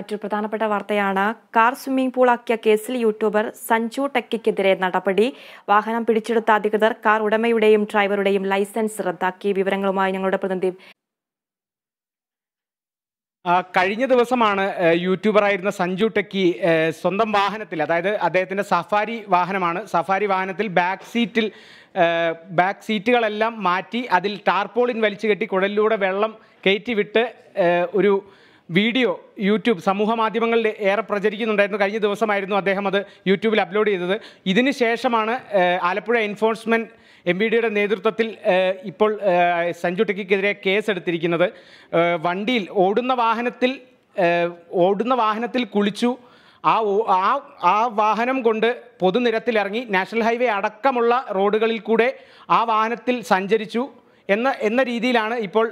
മറ്റൊരു പ്രധാനപ്പെട്ട വാർത്തയാണ് കാർ സ്വിമ്മിംഗ് പൂളാക്കിയ കേസിൽ യൂട്യൂബർ സഞ്ജു ടെക്കിക്കെതിരെ നടപടി വാഹനം പിടിച്ചെടുത്ത അധികൃതർ കാർ ഉടമയുടെയും ഡ്രൈവറുടെയും ലൈസൻസ് റദ്ദാക്കി വിവരങ്ങളുമായി ഞങ്ങളുടെ പ്രതിനിധി കഴിഞ്ഞ ദിവസമാണ് യൂട്യൂബറായിരുന്ന സഞ്ജു ടെക്കി സ്വന്തം വാഹനത്തിൽ അതായത് അദ്ദേഹത്തിൻ്റെ സഫാരി വാഹനമാണ് സഫാരി വാഹനത്തിൽ ബാക്ക് സീറ്റിൽ ബാക്ക് സീറ്റുകളെല്ലാം മാറ്റി അതിൽ ടാർപോളിൻ വലിച്ചു കെട്ടി കുഴലിലൂടെ വെള്ളം കയറ്റി വിട്ട് ഒരു വീഡിയോ യൂട്യൂബ് സമൂഹ മാധ്യമങ്ങളിൽ ഏറെ പ്രചരിക്കുന്നുണ്ടായിരുന്നു കഴിഞ്ഞ ദിവസമായിരുന്നു അദ്ദേഹം അത് യൂട്യൂബിൽ അപ്ലോഡ് ചെയ്തത് ഇതിന് ശേഷമാണ് ആലപ്പുഴ എൻഫോഴ്സ്മെൻറ്റ് എം ബി ഡിയുടെ നേതൃത്വത്തിൽ ഇപ്പോൾ സഞ്ജു ടെക്കിക്കെതിരെ എടുത്തിരിക്കുന്നത് വണ്ടിയിൽ ഓടുന്ന വാഹനത്തിൽ ഓടുന്ന വാഹനത്തിൽ കുളിച്ചു ആ ആ ആ വാഹനം കൊണ്ട് പൊതുനിരത്തിലിറങ്ങി നാഷണൽ ഹൈവേ അടക്കമുള്ള റോഡുകളിൽ കൂടെ ആ വാഹനത്തിൽ സഞ്ചരിച്ചു എന്ന എന്ന രീതിയിലാണ് ഇപ്പോൾ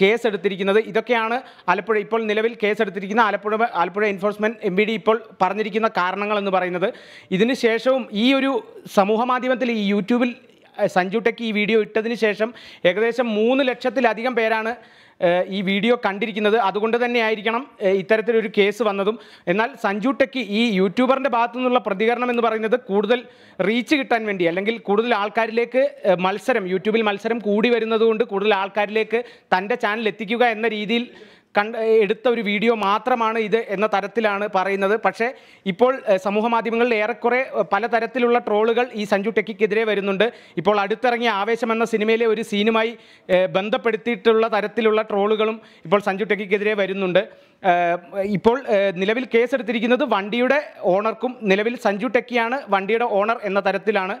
കേസ് എടുത്തിരിക്കുന്നത് ഇതൊക്കെയാണ് ആലപ്പുഴ ഇപ്പോൾ നിലവിൽ കേസ് എടുത്തിരിക്കുന്ന ആലപ്പുഴ ആലപ്പുഴ എൻഫോഴ്സ്മെൻറ്റ് എം ഇപ്പോൾ പറഞ്ഞിരിക്കുന്ന കാരണങ്ങൾ എന്ന് പറയുന്നത് ഇതിന് ശേഷവും ഈ ഒരു മാധ്യമത്തിൽ ഈ യൂട്യൂബിൽ സഞ്ജു ടെക് ഈ വീഡിയോ ഇട്ടതിന് ശേഷം ഏകദേശം മൂന്ന് ലക്ഷത്തിലധികം പേരാണ് ഈ വീഡിയോ കണ്ടിരിക്കുന്നത് അതുകൊണ്ട് തന്നെ ആയിരിക്കണം ഇത്തരത്തിലൊരു കേസ് വന്നതും എന്നാൽ സഞ്ജു ടെക്ക് ഈ യൂട്യൂബറിൻ്റെ ഭാഗത്തു നിന്നുള്ള പ്രതികരണം എന്ന് പറയുന്നത് കൂടുതൽ റീച്ച് കിട്ടാൻ വേണ്ടി അല്ലെങ്കിൽ കൂടുതൽ ആൾക്കാരിലേക്ക് മത്സരം യൂട്യൂബിൽ മത്സരം കൂടി വരുന്നതുകൊണ്ട് കൂടുതൽ ആൾക്കാരിലേക്ക് തൻ്റെ ചാനൽ എത്തിക്കുക എന്ന രീതിയിൽ കണ്ട എടുത്ത ഒരു വീഡിയോ മാത്രമാണ് ഇത് എന്ന തരത്തിലാണ് പറയുന്നത് പക്ഷേ ഇപ്പോൾ സമൂഹ മാധ്യമങ്ങളിൽ ഏറെക്കുറെ പലതരത്തിലുള്ള ട്രോളുകൾ ഈ സഞ്ജു ടെക്കിക്കെതിരെ വരുന്നുണ്ട് ഇപ്പോൾ അടുത്തിറങ്ങിയ ആവേശം എന്ന സിനിമയിലെ ഒരു സീനുമായി ബന്ധപ്പെടുത്തിയിട്ടുള്ള തരത്തിലുള്ള ട്രോളുകളും ഇപ്പോൾ സഞ്ജു ടെക്കിക്കെതിരെ വരുന്നുണ്ട് ഇപ്പോൾ നിലവിൽ കേസെടുത്തിരിക്കുന്നത് വണ്ടിയുടെ ഓണർക്കും നിലവിൽ സഞ്ജു ടെക്കിയാണ് വണ്ടിയുടെ ഓണർ എന്ന തരത്തിലാണ്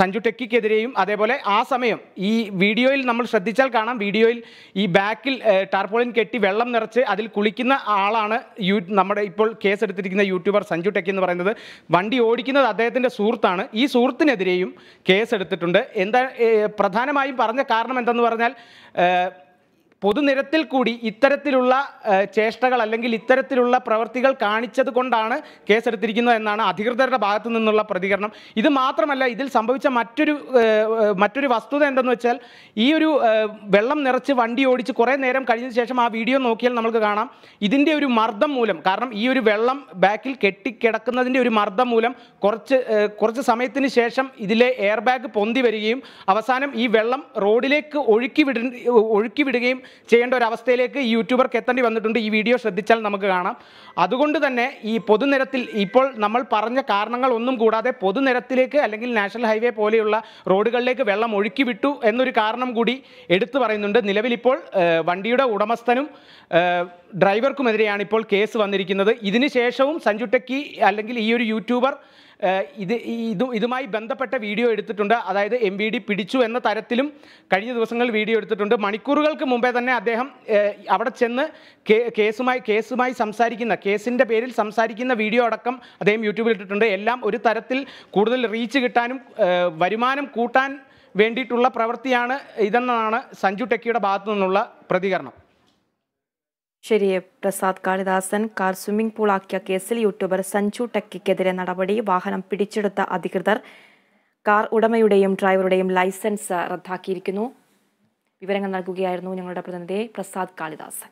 സഞ്ജു ടെക്കിക്കെതിരെയും അതേപോലെ ആ സമയം ഈ വീഡിയോയിൽ നമ്മൾ ശ്രദ്ധിച്ചാൽ കാണാം വീഡിയോയിൽ ഈ ബാക്കിൽ ടാർപോളിൻ കെട്ടി വെള്ളം നിറച്ച് അതിൽ കുളിക്കുന്ന ആളാണ് യൂ നമ്മുടെ ഇപ്പോൾ കേസെടുത്തിരിക്കുന്ന യൂട്യൂബർ സഞ്ജു ടെക് എന്ന് പറയുന്നത് വണ്ടി ഓടിക്കുന്നത് അദ്ദേഹത്തിൻ്റെ സുഹൃത്താണ് ഈ സുഹൃത്തിനെതിരെയും കേസെടുത്തിട്ടുണ്ട് എന്താ പ്രധാനമായും പറഞ്ഞ കാരണം എന്തെന്ന് പറഞ്ഞാൽ പൊതുനിരത്തിൽ കൂടി ഇത്തരത്തിലുള്ള ചേഷ്ടകൾ അല്ലെങ്കിൽ ഇത്തരത്തിലുള്ള പ്രവൃത്തികൾ കാണിച്ചത് കൊണ്ടാണ് കേസെടുത്തിരിക്കുന്നത് എന്നാണ് അധികൃതരുടെ ഭാഗത്തു നിന്നുള്ള പ്രതികരണം ഇത് മാത്രമല്ല ഇതിൽ സംഭവിച്ച മറ്റൊരു മറ്റൊരു വസ്തുത എന്തെന്ന് വെച്ചാൽ ഈ ഒരു വെള്ളം നിറച്ച് വണ്ടി ഓടിച്ച് കുറേ നേരം കഴിഞ്ഞ ശേഷം ആ വീഡിയോ നോക്കിയാൽ നമുക്ക് കാണാം ഇതിൻ്റെ ഒരു മർദ്ദം മൂലം കാരണം ഈ ഒരു വെള്ളം ബാക്കിൽ കെട്ടിക്കിടക്കുന്നതിൻ്റെ ഒരു മർദ്ദം മൂലം കുറച്ച് കുറച്ച് സമയത്തിന് ശേഷം ഇതിലെ എയർ ബാഗ് പൊന്തി വരികയും അവസാനം ഈ വെള്ളം റോഡിലേക്ക് ഒഴുക്കി ഒഴുക്കി വിടുകയും ചെയ്യേണ്ട ഒരു അവസ്ഥയിലേക്ക് ഈ യൂട്യൂബർക്ക് എത്തേണ്ടി വന്നിട്ടുണ്ട് ഈ വീഡിയോ ശ്രദ്ധിച്ചാൽ നമുക്ക് കാണാം അതുകൊണ്ട് തന്നെ ഈ പൊതുനിരത്തിൽ ഇപ്പോൾ നമ്മൾ പറഞ്ഞ കാരണങ്ങൾ ഒന്നും കൂടാതെ പൊതുനിരത്തിലേക്ക് അല്ലെങ്കിൽ നാഷണൽ ഹൈവേ പോലെയുള്ള റോഡുകളിലേക്ക് വെള്ളം ഒഴുക്കി വിട്ടു എന്നൊരു കാരണം കൂടി എടുത്തു പറയുന്നുണ്ട് നിലവിലിപ്പോൾ വണ്ടിയുടെ ഉടമസ്ഥനും ഡ്രൈവർക്കുമെതിരെയാണ് ഇപ്പോൾ കേസ് വന്നിരിക്കുന്നത് ഇതിനുശേഷവും സഞ്ജു ടെക്കി അല്ലെങ്കിൽ ഈ ഒരു യൂട്യൂബർ ഇത് ഇതും ഇതുമായി ബന്ധപ്പെട്ട വീഡിയോ എടുത്തിട്ടുണ്ട് അതായത് എം വി ഡി പിടിച്ചു എന്ന തരത്തിലും കഴിഞ്ഞ ദിവസങ്ങളിൽ വീഡിയോ എടുത്തിട്ടുണ്ട് മണിക്കൂറുകൾക്ക് മുമ്പേ തന്നെ അദ്ദേഹം അവിടെ ചെന്ന് കേസുമായി കേസുമായി സംസാരിക്കുന്ന കേസിൻ്റെ പേരിൽ സംസാരിക്കുന്ന വീഡിയോ അടക്കം അദ്ദേഹം യൂട്യൂബിൽ ഇട്ടിട്ടുണ്ട് എല്ലാം ഒരു തരത്തിൽ കൂടുതൽ റീച്ച് കിട്ടാനും വരുമാനം കൂട്ടാൻ വേണ്ടിയിട്ടുള്ള പ്രവൃത്തിയാണ് ഇതെന്നാണ് സഞ്ജു ടെക്കിയുടെ ഭാഗത്തു നിന്നുള്ള പ്രതികരണം ശരിയെ പ്രസാദ് കാളിദാസൻ കാർ സ്വിമ്മിംഗ് ആക്കിയ കേസിൽ യൂട്യൂബർ സഞ്ജു ടെക്കിക്കെതിരെ നടപടി വാഹനം പിടിച്ചെടുത്ത അധികൃതർ കാർ ഉടമയുടെയും ഡ്രൈവറുടെയും ലൈസൻസ് റദ്ദാക്കിയിരിക്കുന്നു വിവരങ്ങൾ നൽകുകയായിരുന്നു ഞങ്ങളുടെ പ്രതിനിധി പ്രസാദ് കാളിദാസൻ